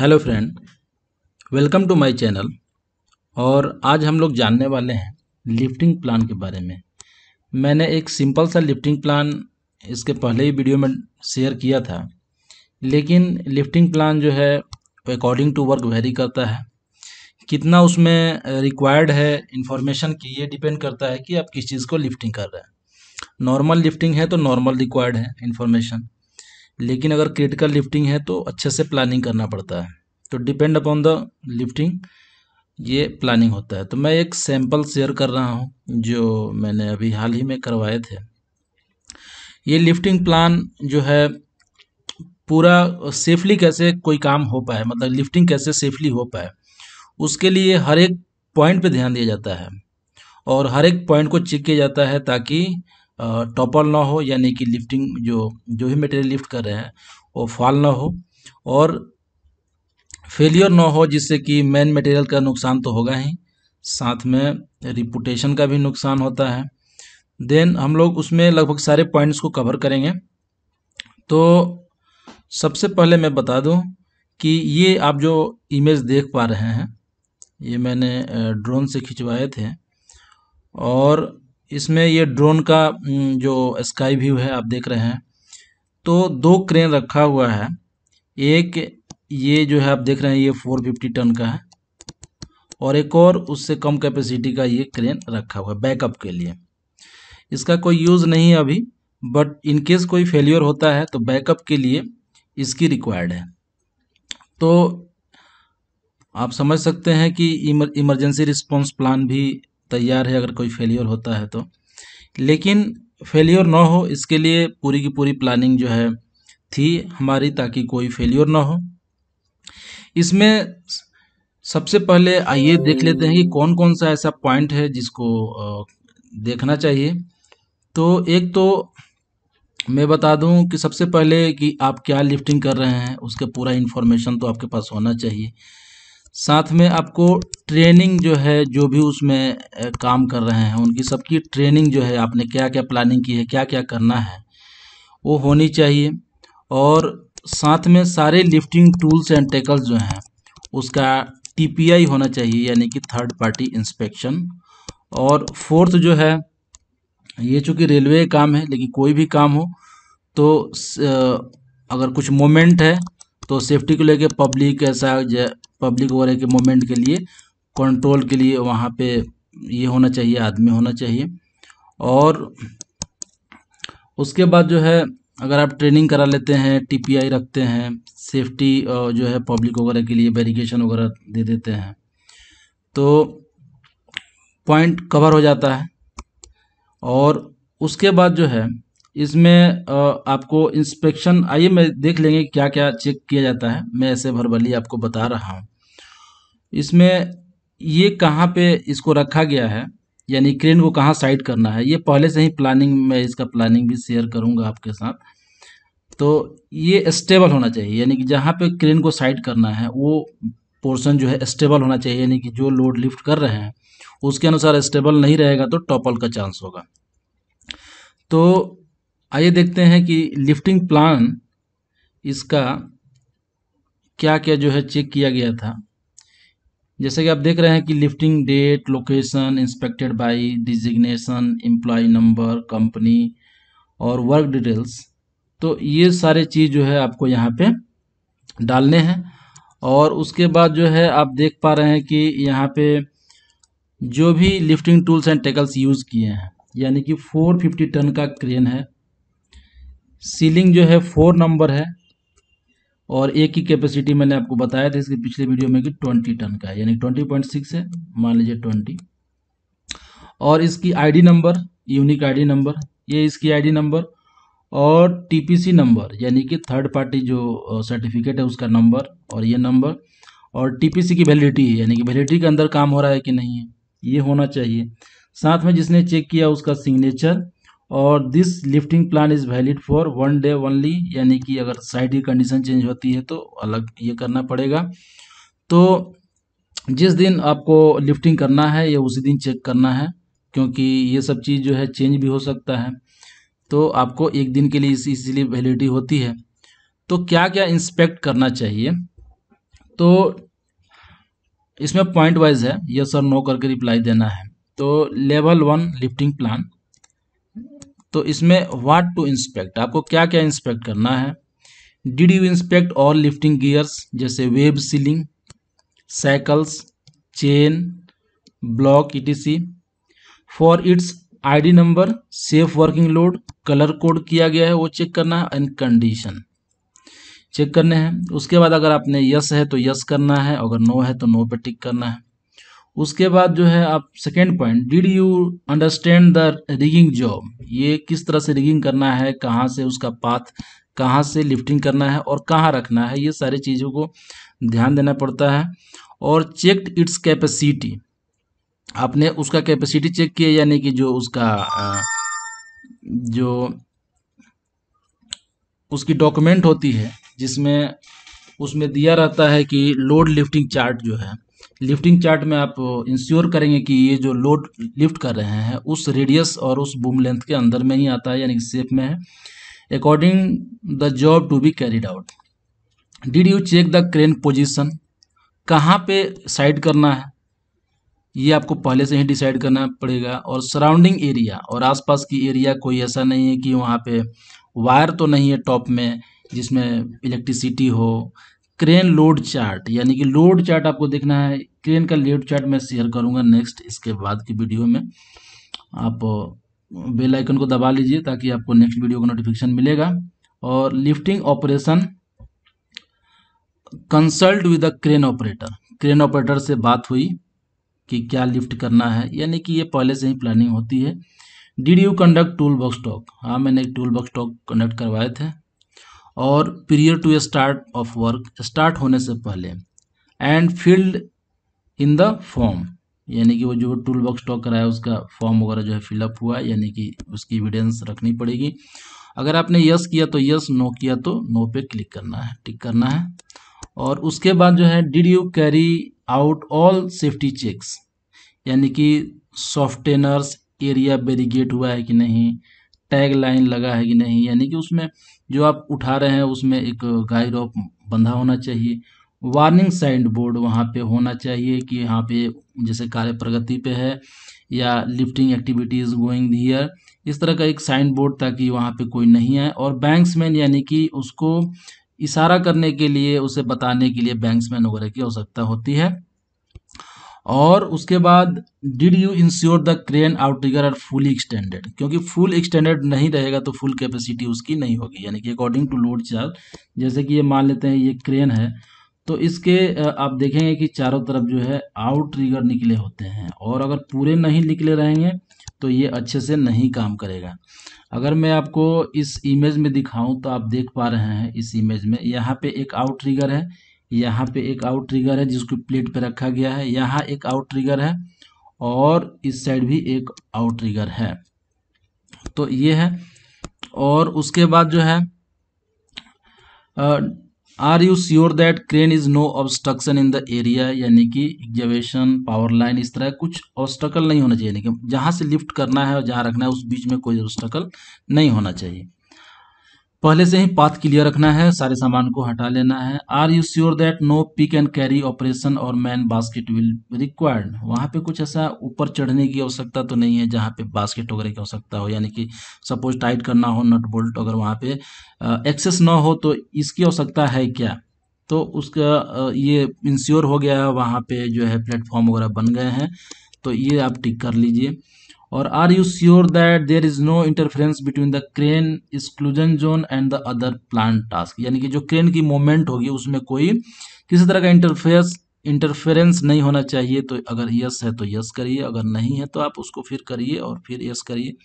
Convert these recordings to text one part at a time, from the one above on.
hello friend welcome to my channel और आज हम लोग जानने वाले हैं लिफ्टिंग प्लान के बारे में मैंने एक सिंपल सा लिफ्टिंग प्लान इसके पहले ही वीडियो में शेयर किया था लेकिन लिफ्टिंग प्लान जो है अकॉर्डिंग टू वर्क वेरी करता है कितना उसमें रिक्वायर्ड है इन्फॉर्मेशन की ये डिपेंड करता है कि आप किस चीज़ को लिफ्टिंग कर रहे हैं नॉर्मल लिफ्टिंग है तो नॉर्मल रिक्वायर्ड है इन्फॉर्मेशन लेकिन अगर क्रिटिकल लिफ्टिंग है तो अच्छे से प्लानिंग करना पड़ता है तो डिपेंड अपॉन द लिफ्टिंग ये प्लानिंग होता है तो मैं एक सैम्पल शेयर कर रहा हूँ जो मैंने अभी हाल ही में करवाए थे ये लिफ्टिंग प्लान जो है पूरा सेफली कैसे कोई काम हो पाए मतलब लिफ्टिंग कैसे सेफली हो पाए उसके लिए हर एक पॉइंट पे ध्यान दिया जाता है और हर एक पॉइंट को चेक किया जाता है ताकि टॉपल ना हो यानी कि लिफ्टिंग जो जो भी मटेरियल लिफ्ट कर रहे हैं वो फॉल ना हो और फेलियर ना हो जिससे कि मेन मटेरियल का नुकसान तो होगा ही साथ में रिपुटेशन का भी नुकसान होता है देन हम लोग उसमें लगभग सारे पॉइंट्स को कवर करेंगे तो सबसे पहले मैं बता दूं कि ये आप जो इमेज देख पा रहे हैं ये मैंने ड्रोन से खिंचवाए थे और इसमें ये ड्रोन का जो स्काई व्यू है आप देख रहे हैं तो दो क्रेन रखा हुआ है एक ये जो है आप देख रहे हैं ये 450 टन का है और एक और उससे कम कैपेसिटी का ये क्रेन रखा हुआ है बैकअप के लिए इसका कोई यूज़ नहीं है अभी बट इनकेस कोई फेलियर होता है तो बैकअप के लिए इसकी रिक्वायर्ड है तो आप समझ सकते हैं कि इमर, इमरजेंसी रिस्पांस प्लान भी तैयार है अगर कोई फेलियर होता है तो लेकिन फेलियर ना हो इसके लिए पूरी की पूरी प्लानिंग जो है थी हमारी ताकि कोई फेलियर ना हो इसमें सबसे पहले आइए देख लेते हैं कि कौन कौन सा ऐसा पॉइंट है जिसको देखना चाहिए तो एक तो मैं बता दूं कि सबसे पहले कि आप क्या लिफ्टिंग कर रहे हैं उसका पूरा इन्फॉर्मेशन तो आपके पास होना चाहिए साथ में आपको ट्रेनिंग जो है जो भी उसमें काम कर रहे हैं उनकी सबकी ट्रेनिंग जो है आपने क्या क्या प्लानिंग की है क्या क्या करना है वो होनी चाहिए और साथ में सारे लिफ्टिंग टूल्स एंड टेकल्स जो हैं उसका टीपीआई होना चाहिए यानी कि थर्ड पार्टी इंस्पेक्शन और फोर्थ जो है ये चूँकि रेलवे काम है लेकिन कोई भी काम हो तो अगर कुछ मोमेंट है तो सेफ्टी को लेके पब्लिक ऐसा पब्लिक वगैरह के मोमेंट के लिए कंट्रोल के लिए वहाँ पे ये होना चाहिए आदमी होना चाहिए और उसके बाद जो है अगर आप ट्रेनिंग करा लेते हैं टीपीआई रखते हैं सेफ्टी जो है पब्लिक वगैरह के लिए बैरिकेशन वगैरह दे देते हैं तो पॉइंट कवर हो जाता है और उसके बाद जो है इसमें आपको इंस्पेक्शन आइए मैं देख लेंगे क्या क्या चेक किया जाता है मैं ऐसे भरभली आपको बता रहा हूँ इसमें ये कहाँ पे इसको रखा गया है यानी क्रेन को कहाँ साइड करना है ये पहले से ही प्लानिंग मैं इसका प्लानिंग भी शेयर करूँगा आपके साथ तो ये स्टेबल होना चाहिए यानी कि जहाँ पे क्रेन को साइड करना है वो पोर्शन जो है स्टेबल होना चाहिए यानी कि जो लोड लिफ्ट कर रहे हैं उसके अनुसार स्टेबल नहीं रहेगा तो टॉपल का चांस होगा तो आइए देखते हैं कि लिफ्टिंग प्लान इसका क्या क्या जो है चेक किया गया था जैसे कि आप देख रहे हैं कि lifting date location inspected by designation employ number company और वर्क डिटेल्स तो ये सारे चीज़ जो है आपको यहाँ पे डालने हैं और उसके बाद जो है आप देख पा रहे हैं कि यहाँ पे जो भी lifting tools and tackles use किए हैं यानी कि 450 टन का क्रेन है सीलिंग जो है फोर नंबर है और एक की कैपेसिटी मैंने आपको बताया था इसके पिछले वीडियो में कि ट्वेंटी टन का है यानी ट्वेंटी पॉइंट सिक्स है मान लीजिए ट्वेंटी और इसकी ID number unique ID number ये इसकी आईडी नंबर और टीपीसी नंबर यानी कि थर्ड पार्टी जो सर्टिफिकेट है उसका नंबर और ये नंबर और टीपीसी की वैलिडिटी है यानी कि वैलिडिटी के अंदर काम हो रहा है कि नहीं है ये होना चाहिए साथ में जिसने चेक किया उसका सिग्नेचर और this lifting plan is valid for one day only यानी कि अगर साइड की कंडीशन चेंज होती है तो अलग ये करना पड़ेगा तो जिस दिन आपको लिफ्टिंग करना है या उसी दिन चेक करना है क्योंकि ये सब चीज़ जो है चेंज भी हो सकता है तो आपको एक दिन के लिए इसी इसलिए वैलिडिटी होती है तो क्या क्या इंस्पेक्ट करना चाहिए तो इसमें पॉइंट वाइज है यस और नो करके रिप्लाई देना है तो लेवल वन लिफ्टिंग प्लान तो इसमें व्हाट टू इंस्पेक्ट आपको क्या क्या इंस्पेक्ट करना है डिड यू इंस्पेक्ट और लिफ्टिंग गियर्स जैसे web sling shackles chain block ई for its ID number safe working load colour code किया गया है वो चेक करना है एंड कंडीशन चेक करने हैं उसके बाद अगर आपने यस है तो यस करना है अगर नो है तो नो पे टिक करना है उसके बाद जो है आप second point did you understand the rigging job ये किस तरह से रिगिंग करना है कहाँ से उसका पाथ कहाँ से लिफ्टिंग करना है और कहाँ रखना है ये सारी चीज़ों को ध्यान देना पड़ता है और चेक इट्स कैपेसिटी आपने उसका कैपेसिटी चेक किया यानी कि जो उसका जो उसकी डॉक्यूमेंट होती है जिसमें उसमें दिया रहता है कि लोड लिफ्टिंग चार्ट जो है लिफ्टिंग चार्ट में आप इंश्योर करेंगे कि ये जो लोड लिफ्ट कर रहे हैं उस रेडियस और उस बूम लेंथ के अंदर में ही आता है यानी सेफ में है according the job to be carried out did you check the crane position कहाँ पे साइड करना है ये आपको पहले से ही डिसाइड करना पड़ेगा और सराउंडिंग एरिया और आसपास की एरिया कोई ऐसा नहीं है कि वहाँ पे वायर तो नहीं है टॉप में जिसमें इलेक्ट्रिसिटी हो क्रेन लोड चार्ट यानी कि लोड चार्ट आपको देखना है क्रेन का लोड चार्ट मैं शेयर करूंगा नेक्स्ट इसके बाद की वीडियो में आप बेल आइकन को दबा लीजिए ताकि आपको नेक्स्ट वीडियो का नोटिफिकेशन मिलेगा और lifting operation consult with the crane operator crane operator से बात हुई कि क्या लिफ्ट करना है यानी कि ये पहले से ही प्लानिंग होती है did you conduct tool box talk हाँ मैंने एक टूल बॉक्स टॉक कंडक्ट करवाए थे और period to start of work start होने से पहले and filled in the form यानी कि वो जो टूल बॉक्स टॉक कराया उसका फॉर्म वगैरह जो है फिलअप हुआ यानी कि उसकी एविडेंस रखनी पड़ेगी अगर आपने यस किया तो यस नो किया तो नो पे क्लिक करना है टिक करना है और उसके बाद जो है did you carry out all safety checks यानी कि सॉफ्टेनर्स एरिया बेरीगेट हुआ है कि नहीं टैग लाइन लगा है कि नहीं यानी कि उसमें जो आप उठा रहे हैं उसमें एक गाइड ऑफ बंधा होना चाहिए वार्निंग साइन बोर्ड वहाँ पे होना चाहिए कि यहाँ पे जैसे कार्य प्रगति पे है या लिफ्टिंग एक्टिविटीज़ गोइंग हियर इस तरह का एक साइन बोर्ड ताकि वहाँ पे कोई नहीं आए और बैंक्समैन यानी कि उसको इशारा करने के लिए उसे बताने के लिए बैंक्समैन वगैरह की आवश्यकता होती है और उसके बाद did you ensure the crane outrigger are fully extended क्योंकि फुल एक्सटेंडेड नहीं रहेगा तो फुल कैपेसिटी उसकी नहीं होगी यानी कि अकॉर्डिंग टू लोड चार्ज जैसे कि ये मान लेते हैं ये क्रेन है तो इसके आप देखेंगे कि चारों तरफ जो है आउट ट्रिगर निकले होते हैं और अगर पूरे नहीं निकले रहेंगे तो ये अच्छे से नहीं काम करेगा अगर मैं आपको इस इमेज में दिखाऊं तो आप देख पा रहे हैं इस इमेज में यहाँ पे एक आउट ट्रिगर है यहाँ पे एक आउट ट्रिगर है जिसको प्लेट पे रखा गया है यहाँ एक आउट ट्रिगर है और इस साइड भी एक आउट ट्रिगर है तो ये है और उसके बाद जो है are you sure that crane is no obstruction in the area यानी कि एग्जवेशन पावर लाइन इस तरह कुछ ऑब्स्टकल नहीं होना चाहिए यानी कि जहाँ से लिफ्ट करना है और जहाँ रखना है उस बीच में कोई ऑब्स्टकल नहीं होना चाहिए पहले से ही पाथ क्लियर रखना है सारे सामान को हटा लेना है are you sure that no pick and carry operation और मैन बास्केट विल रिक्वायर्ड वहाँ पे कुछ ऐसा ऊपर चढ़ने की आवश्यकता तो नहीं है जहाँ पे बास्केट वगैरह की आवश्यकता हो यानी कि सपोज टाइट करना हो नट बोल्ट अगर वहाँ पे एक्सेस ना हो तो इसकी आवश्यकता है क्या तो उसका ये इंश्योर हो गया है वहाँ पे जो है प्लेटफॉर्म वगैरह बन गए हैं तो ये आप टिक कर लीजिए और are you sure that there is no interference between the crane exclusion zone and the other plan task यानी कि जो क्रेन की मोमेंट होगी उसमें कोई किसी तरह का इंटरफेस इंटरफेरेंस नहीं होना चाहिए तो अगर यस है तो यस करिए अगर नहीं है तो आप उसको फिर करिए और फिर यस करिए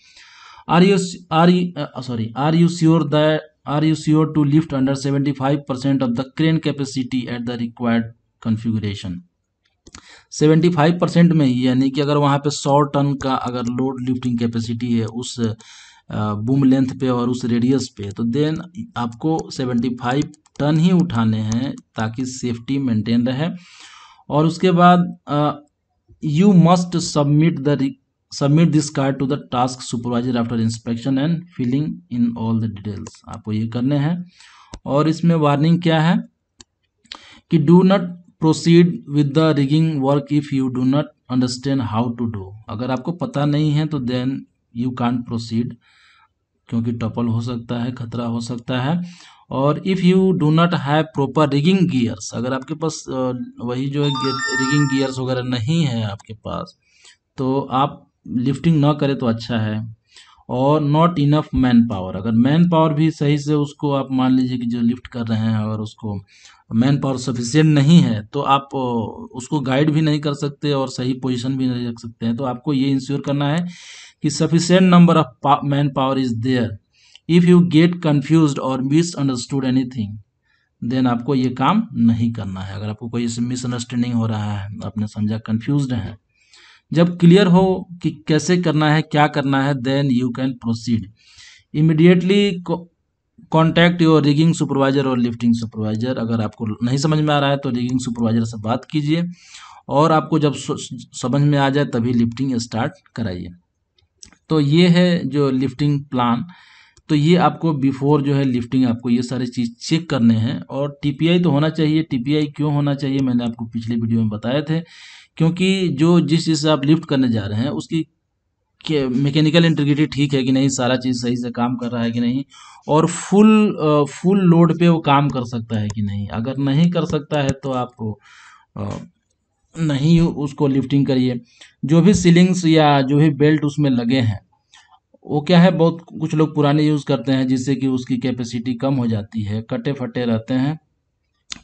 are you are you sorry are you sure that are you sure to lift under seventy five percent of the crane capacity at the required configuration seventy five percent में ही यानी कि अगर वहाँ पे सौ टन का अगर लोड लिफ्टिंग कैपेसिटी है उस बूम लेंथ पे और उस रेडियस पे तो देन आपको सेवेंटी फाइव टन ही उठाने हैं ताकि सेफ्टी मेंटेन रहे और उसके बाद you must submit the submit this card to the task supervisor after inspection and filling in all the details आपको ये करने हैं और इसमें वार्निंग क्या है कि do not proceed with the rigging work if you do not understand how to do अगर आपको पता नहीं है तो देन यू कान प्रोसीड क्योंकि टपल हो सकता है खतरा हो सकता है और if you do not have proper rigging gears अगर आपके पास वही जो है रिगिंग गियर्स वगैरह नहीं है आपके पास तो आप लिफ्टिंग ना करें तो अच्छा है और नॉट इनफ मैन पावर अगर मैन पावर भी सही से उसको आप मान लीजिए कि जो लिफ्ट कर रहे हैं अगर उसको मैन पावर सफिशियंट नहीं है तो आप उसको गाइड भी नहीं कर सकते और सही पोजीशन भी नहीं रख सकते हैं तो आपको ये इंश्योर करना है कि sufficient number of man power is there if you get confuse और मिसअंडरस्टूड एनी थिंग देन आपको ये काम नहीं करना है अगर आपको कोई मिसअंडरस्टैंडिंग हो रहा है आपने समझा कन्फ्यूज हैं जब क्लियर हो कि कैसे करना है क्या करना है then you can proceed immediately contact your rigging supervisor और लिफ्टिंग सुपरवाइजर अगर आपको नहीं समझ में आ रहा है तो रिगिंग सुपरवाइजर से बात कीजिए और आपको जब समझ में आ जाए तभी लिफ्टिंग स्टार्ट कराइए तो ये है जो लिफ्टिंग प्लान तो ये आपको बिफोर जो है लिफ्टिंग आपको ये सारी चीज़ चेक करने हैं और टीपीआई तो होना चाहिए टीपीआई क्यों होना चाहिए मैंने आपको पिछले वीडियो में बताए थे क्योंकि जो जिस चीज़ से आप लिफ्ट करने जा रहे हैं उसकी मैकेनिकल इंटीग्रिटी ठीक है कि नहीं सारा चीज़ सही से काम कर रहा है कि नहीं और फुल फुल लोड पे वो काम कर सकता है कि नहीं अगर नहीं कर सकता है तो आप नहीं उसको लिफ्टिंग करिए जो भी सीलिंग्स या जो भी बेल्ट उसमें लगे हैं वो क्या है बहुत कुछ लोग पुराने यूज़ करते हैं जिससे कि उसकी कैपेसिटी कम हो जाती है कटे फटे रहते हैं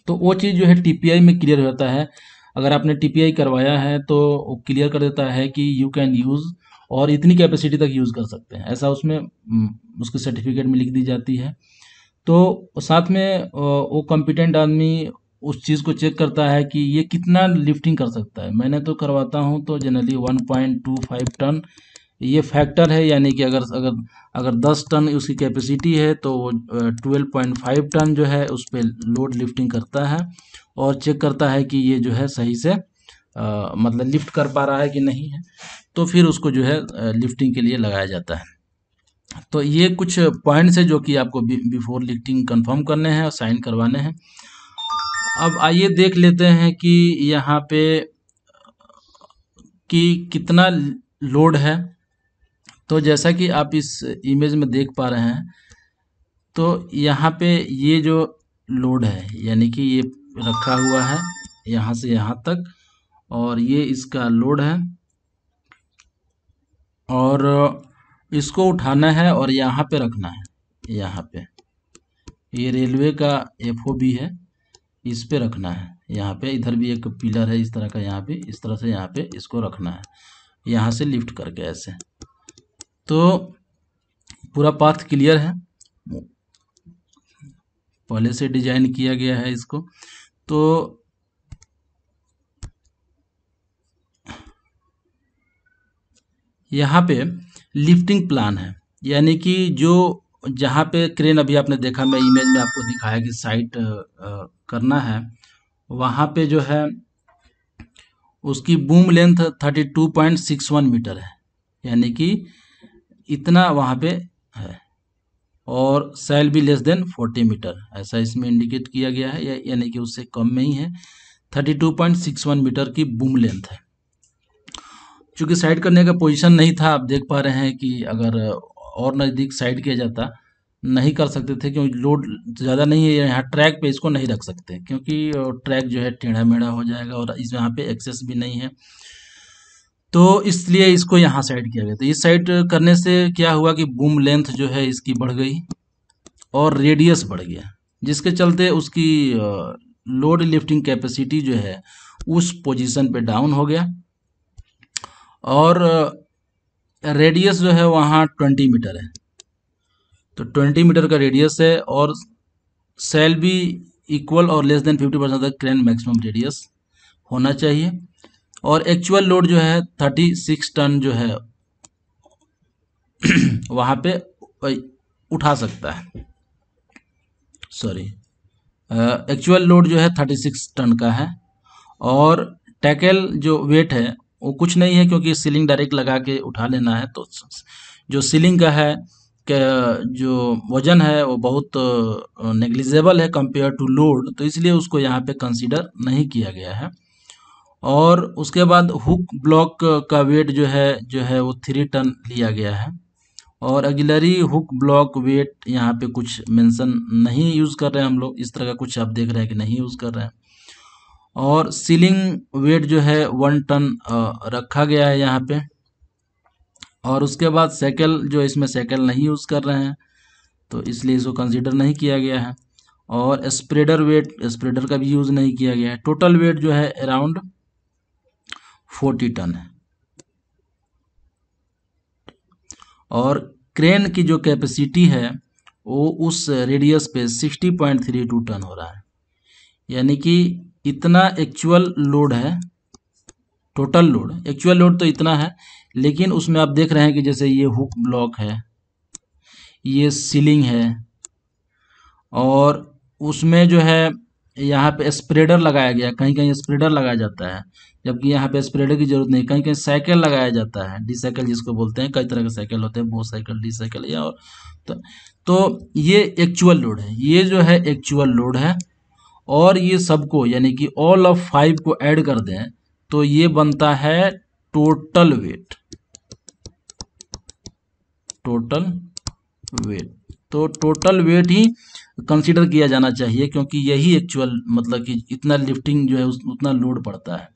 तो वो चीज़ जो है टी में क्लियर हो जाता है अगर आपने टी करवाया है तो क्लियर कर देता है कि यू कैन यूज़ और इतनी कैपेसिटी तक यूज़ कर सकते हैं ऐसा उसमें उसके सर्टिफिकेट में लिख दी जाती है तो साथ में वो कॉम्पिटेंट आदमी उस चीज़ को चेक करता है कि ये कितना लिफ्टिंग कर सकता है मैंने तो करवाता हूँ तो जनरली फाइव टन ये फैक्टर है यानी कि अगर अगर अगर 10 टन उसकी कैपेसिटी है तो वो 12.5 टन जो है उस पर लोड लिफ्टिंग करता है और चेक करता है कि ये जो है सही से आ, मतलब लिफ्ट कर पा रहा है कि नहीं है तो फिर उसको जो है लिफ्टिंग के लिए लगाया जाता है तो ये कुछ पॉइंट्स है जो कि आपको बिफोर लिफ्टिंग कंफर्म करने हैं और साइन करवाने हैं अब आइए देख लेते हैं कि यहाँ पे कि कितना लोड है तो जैसा कि आप इस इमेज में देख पा रहे हैं तो यहाँ पे ये जो लोड है यानी कि ये रखा हुआ है यहाँ से यहाँ तक और ये इसका लोड है और इसको उठाना है और यहाँ पे रखना है यहाँ पे ये रेलवे का एफ भी है इस पे रखना है यहाँ पे इधर भी एक पिलर है इस तरह का यहाँ पे इस तरह से यहाँ पे इसको रखना है यहाँ से लिफ्ट करके ऐसे तो पूरा पाथ क्लियर है पहले से डिजाइन किया गया है इसको तो यहाँ पे लिफ्टिंग प्लान है यानी कि जो जहाँ पे क्रेन अभी आपने देखा मैं इमेज में आपको दिखाया कि साइट करना है वहाँ पे जो है उसकी बूम लेंथ 32.61 मीटर है यानी कि इतना वहाँ पे है और सेल भी लेस देन फोर्टी मीटर ऐसा इसमें इंडिकेट किया गया है यानी कि उससे कम में ही है thirty two point six one metre की बूम लेंथ है चूँकि साइड करने का पोजीशन नहीं था आप देख पा रहे हैं कि अगर और नज़दीक साइड किया जाता नहीं कर सकते थे क्योंकि लोड ज़्यादा नहीं है यहाँ ट्रैक पे इसको नहीं रख सकते क्योंकि ट्रैक जो है टेढ़ा मेढ़ा हो जाएगा और इस यहाँ पे एक्सेस भी नहीं है तो इसलिए इसको यहाँ साइड किया गया तो इस साइड करने से क्या हुआ कि बूम लेंथ जो है इसकी बढ़ गई और रेडियस बढ़ गया जिसके चलते उसकी लोड लिफ्टिंग कैपेसिटी जो है उस पोजीशन पे डाउन हो गया और रेडियस जो है वहाँ ट्वेंटी मीटर है तो ट्वेंटी मीटर का रेडियस है और सेल भी इक्वल और लेस देन फिफ्टी परसेंट तक क्रेन मैक्सिमम रेडियस होना चाहिए और एक्चुअल लोड जो है थर्टी सिक्स टन जो है वहाँ पे उठा सकता है सॉरी एक्चुअल लोड जो है थर्टी सिक्स टन का है और टैकल जो वेट है वो कुछ नहीं है क्योंकि सीलिंग डायरेक्ट लगा के उठा लेना है तो जो सीलिंग का है के जो वज़न है वो बहुत नेग्लिजेबल है कंपेयर टू लोड तो इसलिए उसको यहाँ पे कंसीडर नहीं किया गया है और उसके बाद हुक ब्लॉक का वेट जो है जो है वो थ्री टन लिया गया है और अगिलरी हुक ब्लॉक वेट यहाँ पे कुछ मेंशन नहीं यूज़ कर रहे हैं हम लोग इस तरह का कुछ आप देख रहे हैं कि नहीं यूज़ कर रहे हैं और सीलिंग वेट जो है वन टन रखा गया है यहाँ पे और उसके बाद साइकिल जो इसमें साइकिल नहीं यूज़ कर रहे हैं तो इसलिए इसको कंसिडर नहीं किया गया है और स्प्रेडर वेट स्प्रेडर का भी यूज़ नहीं किया गया है टोटल वेट जो है अराउंड फोर्टी टन है और क्रेन की जो कैपेसिटी है वो उस रेडियस पे sixty point three two ton हो रहा है यानी कि इतना एक्चुअल लोड है टोटल लोड एक्चुअल लोड तो इतना है लेकिन उसमें आप देख रहे हैं कि जैसे ये हुक ब्लॉक है ये सीलिंग है और उसमें जो है यहाँ पे स्प्रेडर लगाया गया कहीं कहीं स्प्रेडर लगाया जाता है जबकि यहाँ पे स्प्रेडर की जरूरत नहीं कहीं कहीं साइकिल लगाया जाता है डी साइकिल जिसको बोलते हैं कई तरह के साइकिल होते हैं बो साइकिल डी साइकिल या और तो, तो ये एक्चुअल लोड है ये जो है एक्चुअल लोड है और ये सबको यानी कि ऑल ऑफ फाइव को ऐड कर दें तो ये बनता है टोटल वेट टोटल वेट तो टोटल वेट ही कंसिडर किया जाना चाहिए क्योंकि यही एक्चुअल मतलब कि इतना लिफ्टिंग जो है उतना लोड पड़ता है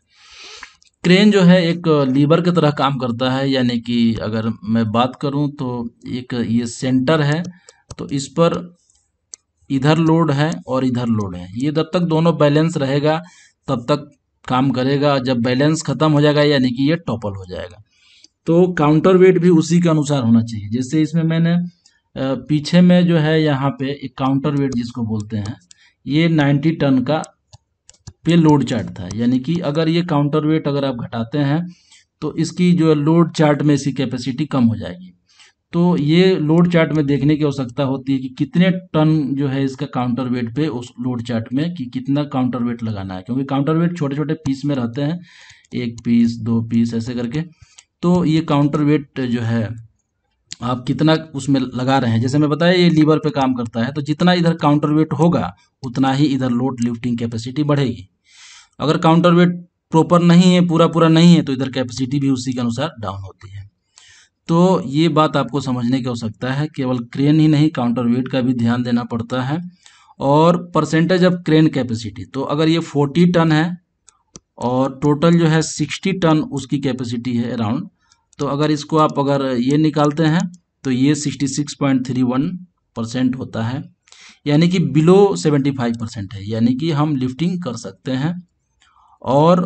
क्रेन जो है एक लीवर की तरह काम करता है यानी कि अगर मैं बात करूं तो एक ये सेंटर है तो इस पर इधर लोड है और इधर लोड है ये जब तक दोनों बैलेंस रहेगा तब तक काम करेगा जब बैलेंस खत्म हो जाएगा यानी कि ये टॉपल हो जाएगा तो काउंटर वेट भी उसी के अनुसार होना चाहिए जैसे इसमें मैंने पीछे में जो है यहाँ पे एक काउंटर वेट जिसको बोलते हैं ये 90 टन का पे लोड चार्ट था यानी कि अगर ये काउंटर वेट अगर आप घटाते हैं तो इसकी जो है लोड चार्ट में इसकी कैपेसिटी कम हो जाएगी तो ये लोड चार्ट में देखने की आवश्यकता होती है कि कितने टन जो है इसका काउंटर वेट पे उस लोड चार्ट में कि कितना काउंटर वेट लगाना है क्योंकि काउंटर वेट छोटे छोटे पीस में रहते हैं एक पीस दो पीस ऐसे करके तो ये काउंटर वेट जो है आप कितना उसमें लगा रहे हैं जैसे मैं बताया ये लीवर पे काम करता है तो जितना इधर काउंटर वेट होगा उतना ही इधर लोड लिफ्टिंग कैपेसिटी बढ़ेगी अगर काउंटर वेट प्रॉपर नहीं है पूरा पूरा नहीं है तो इधर कैपेसिटी भी उसी के अनुसार डाउन होती है तो ये बात आपको समझने की आवश्यकता है केवल क्रेन ही नहीं काउंटर वेट का भी ध्यान देना पड़ता है और परसेंटेज ऑफ क्रेन कैपेसिटी तो अगर ये फोर्टी टन है और टोटल जो है सिक्सटी टन उसकी कैपेसिटी है अराउंड तो अगर इसको आप अगर ये निकालते हैं तो ये sixty six point three one percent होता है यानी कि बिलो सेवेंटी फाइव परसेंट है यानी कि हम लिफ्टिंग कर सकते हैं और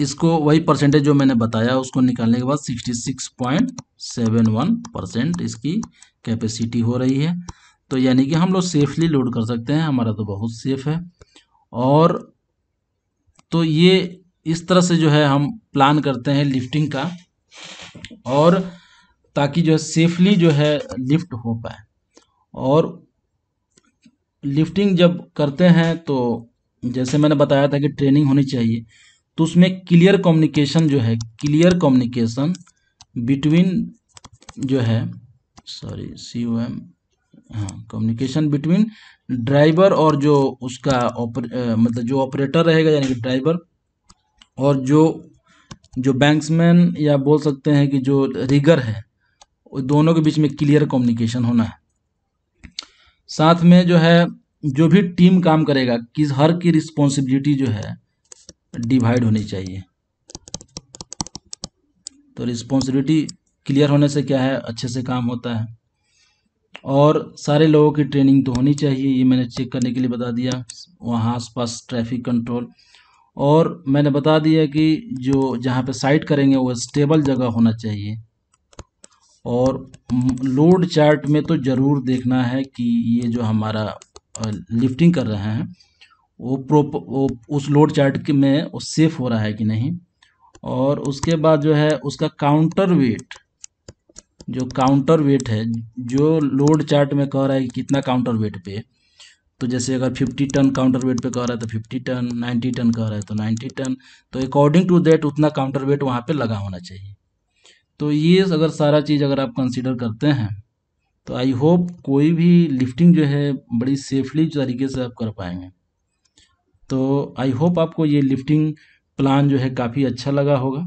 इसको वही परसेंटेज जो मैंने बताया उसको निकालने के बाद sixty six point seven one percent इसकी कैपेसिटी हो रही है तो यानी कि हम लोग सेफली लोड कर सकते हैं हमारा तो बहुत सेफ है और तो ये इस तरह से जो है हम प्लान करते हैं लिफ्टिंग का और ताकि जो है सेफली जो है लिफ्ट हो पाए और लिफ्टिंग जब करते हैं तो जैसे मैंने बताया था कि ट्रेनिंग होनी चाहिए तो उसमें क्लियर कम्युनिकेशन जो है क्लियर कम्युनिकेशन बिटवीन जो है सॉरी सी ओ एम हाँ कम्युनिकेशन बिटवीन ड्राइवर और जो उसका ऑपर मतलब जो ऑपरेटर रहेगा यानी कि ड्राइवर और जो जो बैंक्समैन या बोल सकते हैं कि जो रिगर है दोनों के बीच में क्लियर कम्युनिकेशन होना है साथ में जो है जो भी टीम काम करेगा किस हर की रिस्पॉन्सिबिलिटी जो है डिवाइड होनी चाहिए तो रिस्पॉन्सिबिलिटी क्लियर होने से क्या है अच्छे से काम होता है और सारे लोगों की ट्रेनिंग तो होनी चाहिए ये मैंने चेक करने के लिए बता दिया वहाँ आसपास ट्रैफिक कंट्रोल और मैंने बता दिया कि जो जहाँ पे साइट करेंगे वो स्टेबल जगह होना चाहिए और लोड चार्ट में तो ज़रूर देखना है कि ये जो हमारा लिफ्टिंग कर रहे हैं वो प्रोप वो उस लोड चार्ट में वो सेफ हो रहा है कि नहीं और उसके बाद जो है उसका काउंटर वेट जो काउंटर वेट है जो लोड चार्ट में कह रहा है कि कितना काउंटर वेट पे तो जैसे अगर 50 टन काउंटर वेट पर कह रहा है तो 50 टन 90 टन कह रहा है तो 90 टन तो अकॉर्डिंग टू दैट उतना काउंटर वेट वहाँ पर लगा होना चाहिए तो ये अगर सारा चीज़ अगर आप कंसिडर करते हैं तो आई होप कोई भी लिफ्टिंग जो है बड़ी सेफली तरीके से आप कर पाएंगे तो आई होप आपको ये लिफ्टिंग प्लान जो है काफ़ी अच्छा लगा होगा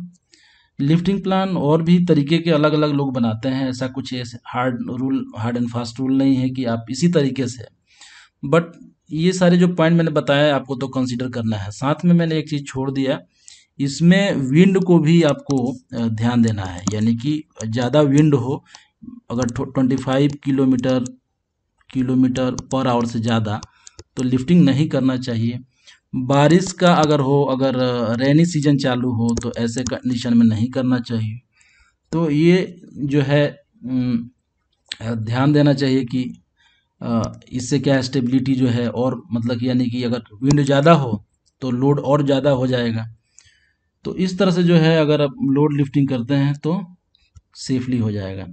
लिफ्टिंग प्लान और भी तरीके के अलग अलग लोग बनाते हैं ऐसा कुछ ऐसे hard rule hard and fast rule नहीं है कि आप इसी तरीके से बट ये सारे जो पॉइंट मैंने बताया आपको तो कंसिडर करना है साथ में मैंने एक चीज़ छोड़ दिया इसमें विंड को भी आपको ध्यान देना है यानी कि ज़्यादा विंड हो अगर twenty five kilometre kilometre per hour से ज़्यादा तो लिफ्टिंग नहीं करना चाहिए बारिश का अगर हो अगर रेनी सीजन चालू हो तो ऐसे कंडीशन में नहीं करना चाहिए तो ये जो है ध्यान देना चाहिए कि इससे क्या स्टेबिलिटी जो है और मतलब यानी कि अगर विंड ज़्यादा हो तो लोड और ज़्यादा हो जाएगा तो इस तरह से जो है अगर आप लोड लिफ्टिंग करते हैं तो सेफली हो जाएगा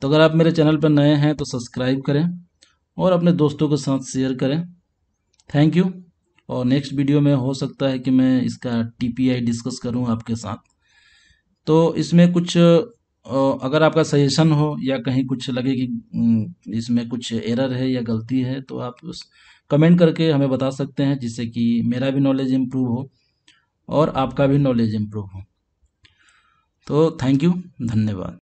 तो अगर आप मेरे चैनल पर नए हैं तो सब्सक्राइब करें और अपने दोस्तों के साथ शेयर करें थैंक यू और नेक्स्ट वीडियो में हो सकता है कि मैं इसका टीपीआई डिस्कस करूं आपके साथ तो इसमें कुछ अगर आपका सजेशन हो या कहीं कुछ लगे कि इसमें कुछ एरर है या गलती है तो आप उस कमेंट करके हमें बता सकते हैं जिससे कि मेरा भी नॉलेज इम्प्रूव हो और आपका भी नॉलेज इम्प्रूव हो तो थैंक यू धन्यवाद